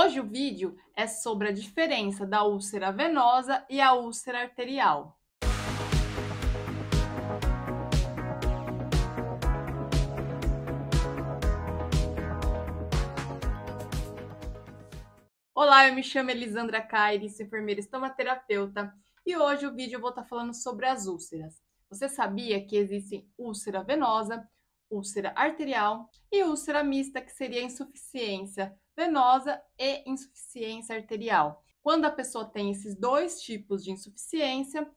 Hoje o vídeo é sobre a diferença da úlcera venosa e a úlcera arterial. Olá, eu me chamo Elisandra Caires, sou enfermeira estomaterapeuta e hoje o vídeo eu vou estar tá falando sobre as úlceras. Você sabia que existem úlcera venosa, úlcera arterial e úlcera mista, que seria insuficiência venosa e insuficiência arterial. Quando a pessoa tem esses dois tipos de insuficiência,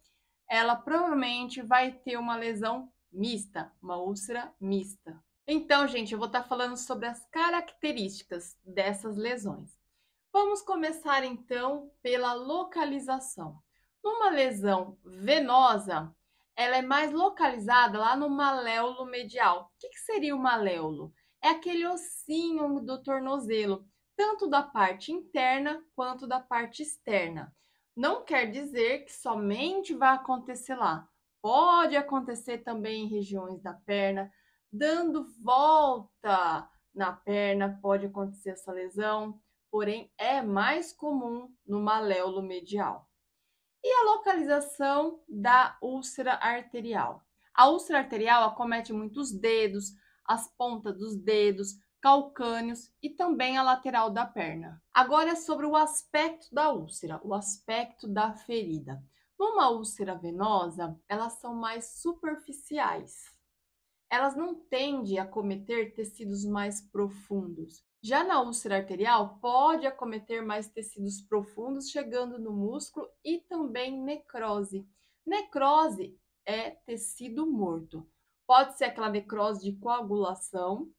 ela provavelmente vai ter uma lesão mista, uma úlcera mista. Então, gente, eu vou estar falando sobre as características dessas lesões. Vamos começar então pela localização. Numa lesão venosa, ela é mais localizada lá no maléolo medial. O que, que seria o maléolo? é aquele ossinho do tornozelo, tanto da parte interna quanto da parte externa. Não quer dizer que somente vai acontecer lá. Pode acontecer também em regiões da perna, dando volta na perna, pode acontecer essa lesão, porém é mais comum no maléolo medial. E a localização da úlcera arterial? A úlcera arterial acomete muitos dedos, as pontas dos dedos, calcâneos e também a lateral da perna. Agora é sobre o aspecto da úlcera, o aspecto da ferida. Numa úlcera venosa, elas são mais superficiais. Elas não tendem a cometer tecidos mais profundos. Já na úlcera arterial, pode acometer mais tecidos profundos, chegando no músculo e também necrose. Necrose é tecido morto. Pode ser aquela necrose de coagulação,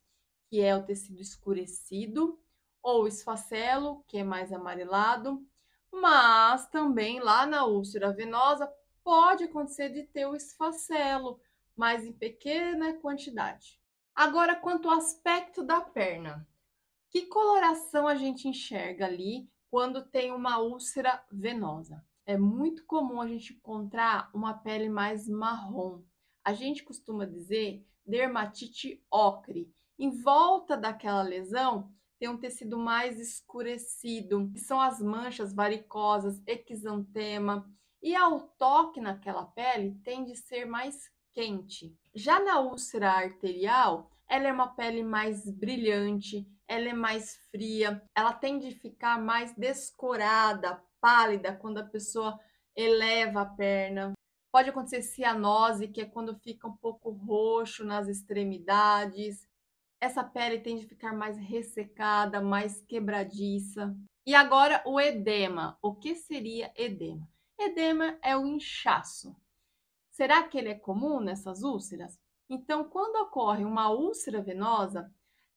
que é o tecido escurecido, ou esfacelo, que é mais amarelado, mas também lá na úlcera venosa pode acontecer de ter o esfacelo, mas em pequena quantidade. Agora, quanto ao aspecto da perna, que coloração a gente enxerga ali quando tem uma úlcera venosa? É muito comum a gente encontrar uma pele mais marrom, a gente costuma dizer dermatite ocre. Em volta daquela lesão tem um tecido mais escurecido, que são as manchas varicosas, exantema, e ao toque naquela pele tende a ser mais quente. Já na úlcera arterial, ela é uma pele mais brilhante, ela é mais fria, ela tende a ficar mais descorada, pálida quando a pessoa eleva a perna. Pode acontecer cianose, que é quando fica um pouco roxo nas extremidades. Essa pele tende a ficar mais ressecada, mais quebradiça. E agora o edema. O que seria edema? Edema é o inchaço. Será que ele é comum nessas úlceras? Então, quando ocorre uma úlcera venosa,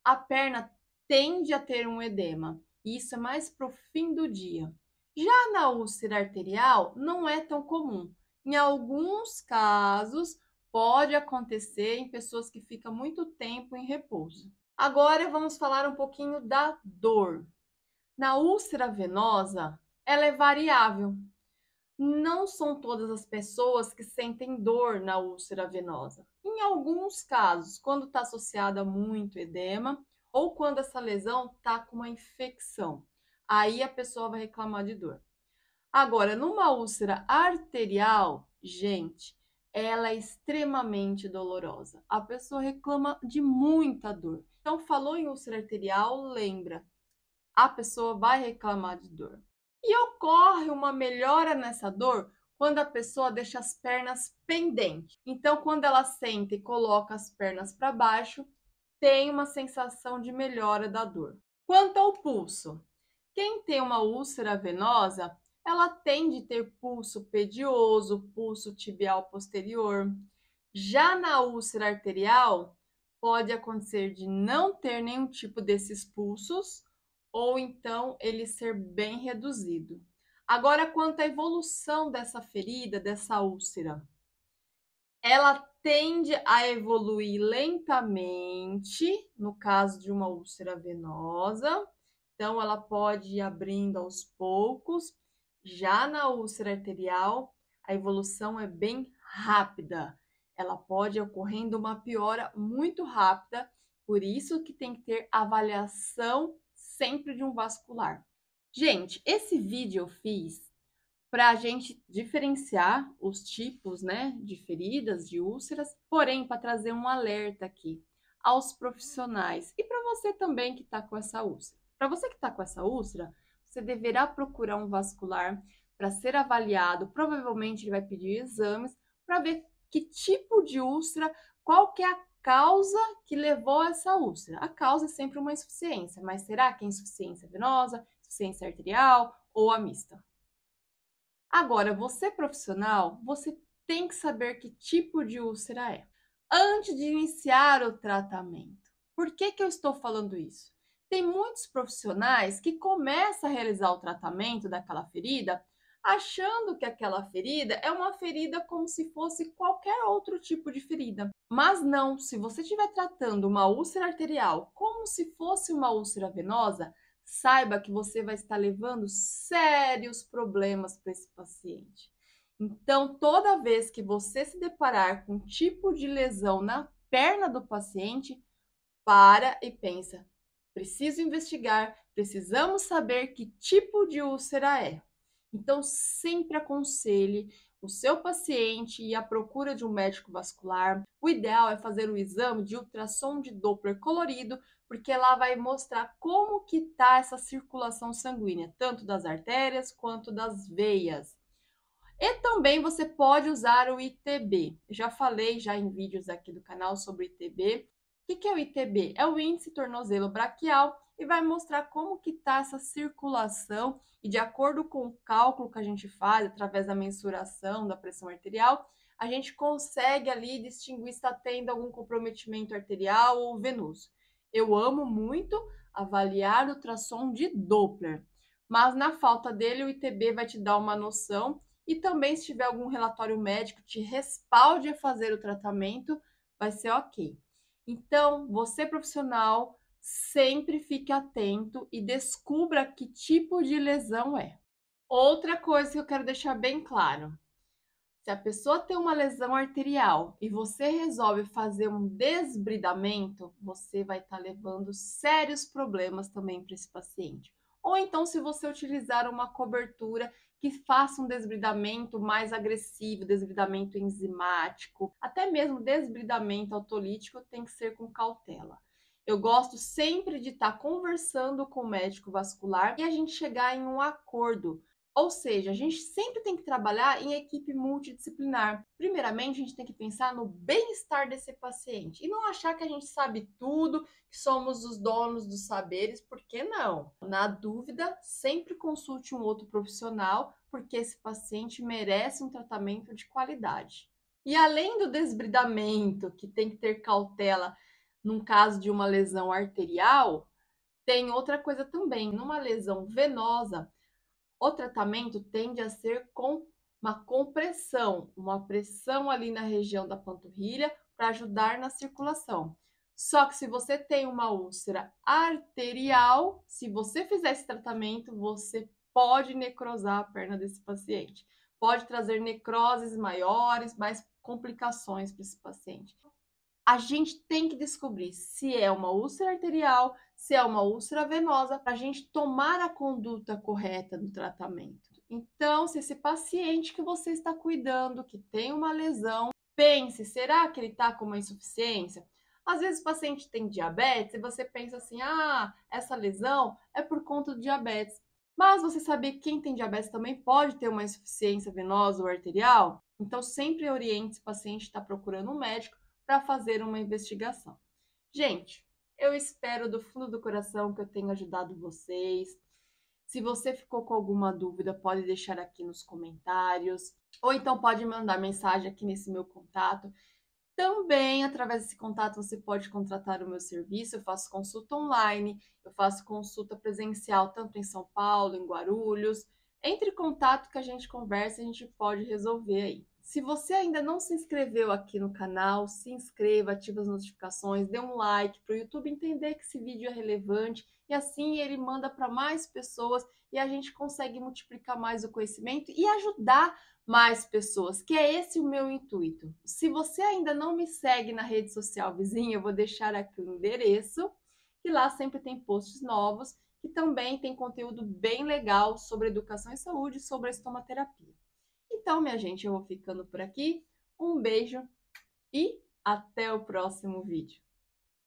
a perna tende a ter um edema, e isso é mais para o fim do dia. Já na úlcera arterial, não é tão comum, em alguns casos, pode acontecer em pessoas que ficam muito tempo em repouso. Agora vamos falar um pouquinho da dor. Na úlcera venosa, ela é variável. Não são todas as pessoas que sentem dor na úlcera venosa. Em alguns casos, quando está associada a muito edema ou quando essa lesão está com uma infecção, aí a pessoa vai reclamar de dor. Agora, numa úlcera arterial, gente, ela é extremamente dolorosa. A pessoa reclama de muita dor. Então, falou em úlcera arterial, lembra, a pessoa vai reclamar de dor. E ocorre uma melhora nessa dor quando a pessoa deixa as pernas pendentes. Então, quando ela senta e coloca as pernas para baixo, tem uma sensação de melhora da dor. Quanto ao pulso, quem tem uma úlcera venosa ela tende a ter pulso pedioso, pulso tibial posterior. Já na úlcera arterial, pode acontecer de não ter nenhum tipo desses pulsos ou então ele ser bem reduzido. Agora, quanto à evolução dessa ferida, dessa úlcera, ela tende a evoluir lentamente, no caso de uma úlcera venosa, então ela pode ir abrindo aos poucos já na úlcera arterial, a evolução é bem rápida. Ela pode ocorrendo uma piora muito rápida, por isso que tem que ter avaliação sempre de um vascular. Gente, esse vídeo eu fiz para a gente diferenciar os tipos né, de feridas, de úlceras, porém para trazer um alerta aqui aos profissionais e para você também que está com essa úlcera. Para você que está com essa úlcera, você deverá procurar um vascular para ser avaliado. Provavelmente ele vai pedir exames para ver que tipo de úlcera, qual que é a causa que levou a essa úlcera. A causa é sempre uma insuficiência, mas será que é insuficiência venosa, insuficiência arterial ou a mista? Agora, você profissional, você tem que saber que tipo de úlcera é antes de iniciar o tratamento. Por que, que eu estou falando isso? Tem muitos profissionais que começam a realizar o tratamento daquela ferida achando que aquela ferida é uma ferida como se fosse qualquer outro tipo de ferida. Mas não, se você estiver tratando uma úlcera arterial como se fosse uma úlcera venosa, saiba que você vai estar levando sérios problemas para esse paciente. Então, toda vez que você se deparar com um tipo de lesão na perna do paciente, para e pensa: Preciso investigar, precisamos saber que tipo de úlcera é. Então, sempre aconselhe o seu paciente e a procura de um médico vascular. O ideal é fazer o exame de ultrassom de Doppler colorido, porque lá vai mostrar como que está essa circulação sanguínea, tanto das artérias quanto das veias. E também você pode usar o ITB. já falei já em vídeos aqui do canal sobre ITB. O que é o ITB? É o índice tornozelo braquial e vai mostrar como que está essa circulação e de acordo com o cálculo que a gente faz através da mensuração da pressão arterial, a gente consegue ali distinguir se está tendo algum comprometimento arterial ou venoso. Eu amo muito avaliar o ultrassom de Doppler, mas na falta dele o ITB vai te dar uma noção e também se tiver algum relatório médico que te respalde a fazer o tratamento, vai ser ok. Então, você profissional, sempre fique atento e descubra que tipo de lesão é. Outra coisa que eu quero deixar bem claro: se a pessoa tem uma lesão arterial e você resolve fazer um desbridamento, você vai estar tá levando sérios problemas também para esse paciente ou então se você utilizar uma cobertura que faça um desbridamento mais agressivo, desbridamento enzimático, até mesmo desbridamento autolítico tem que ser com cautela. Eu gosto sempre de estar conversando com o médico vascular e a gente chegar em um acordo ou seja, a gente sempre tem que trabalhar em equipe multidisciplinar. Primeiramente, a gente tem que pensar no bem-estar desse paciente e não achar que a gente sabe tudo, que somos os donos dos saberes, porque não? Na dúvida, sempre consulte um outro profissional, porque esse paciente merece um tratamento de qualidade. E além do desbridamento, que tem que ter cautela num caso de uma lesão arterial, tem outra coisa também, numa lesão venosa, o tratamento tende a ser com uma compressão, uma pressão ali na região da panturrilha para ajudar na circulação. Só que se você tem uma úlcera arterial, se você fizer esse tratamento, você pode necrosar a perna desse paciente. Pode trazer necroses maiores, mais complicações para esse paciente a gente tem que descobrir se é uma úlcera arterial, se é uma úlcera venosa, para a gente tomar a conduta correta no tratamento. Então, se esse paciente que você está cuidando, que tem uma lesão, pense, será que ele está com uma insuficiência? Às vezes o paciente tem diabetes e você pensa assim, ah, essa lesão é por conta do diabetes. Mas você saber que quem tem diabetes também pode ter uma insuficiência venosa ou arterial? Então, sempre oriente se o paciente está procurando um médico para fazer uma investigação. Gente, eu espero do fundo do coração que eu tenha ajudado vocês. Se você ficou com alguma dúvida, pode deixar aqui nos comentários, ou então pode mandar mensagem aqui nesse meu contato. Também, através desse contato, você pode contratar o meu serviço. Eu faço consulta online, eu faço consulta presencial, tanto em São Paulo, em Guarulhos, entre em contato que a gente conversa, a gente pode resolver aí. Se você ainda não se inscreveu aqui no canal, se inscreva, ative as notificações, dê um like para o YouTube entender que esse vídeo é relevante e assim ele manda para mais pessoas e a gente consegue multiplicar mais o conhecimento e ajudar mais pessoas, que é esse o meu intuito. Se você ainda não me segue na rede social vizinha, eu vou deixar aqui o endereço e lá sempre tem posts novos que também tem conteúdo bem legal sobre educação e saúde, e sobre a estomaterapia. Então, minha gente, eu vou ficando por aqui. Um beijo e até o próximo vídeo.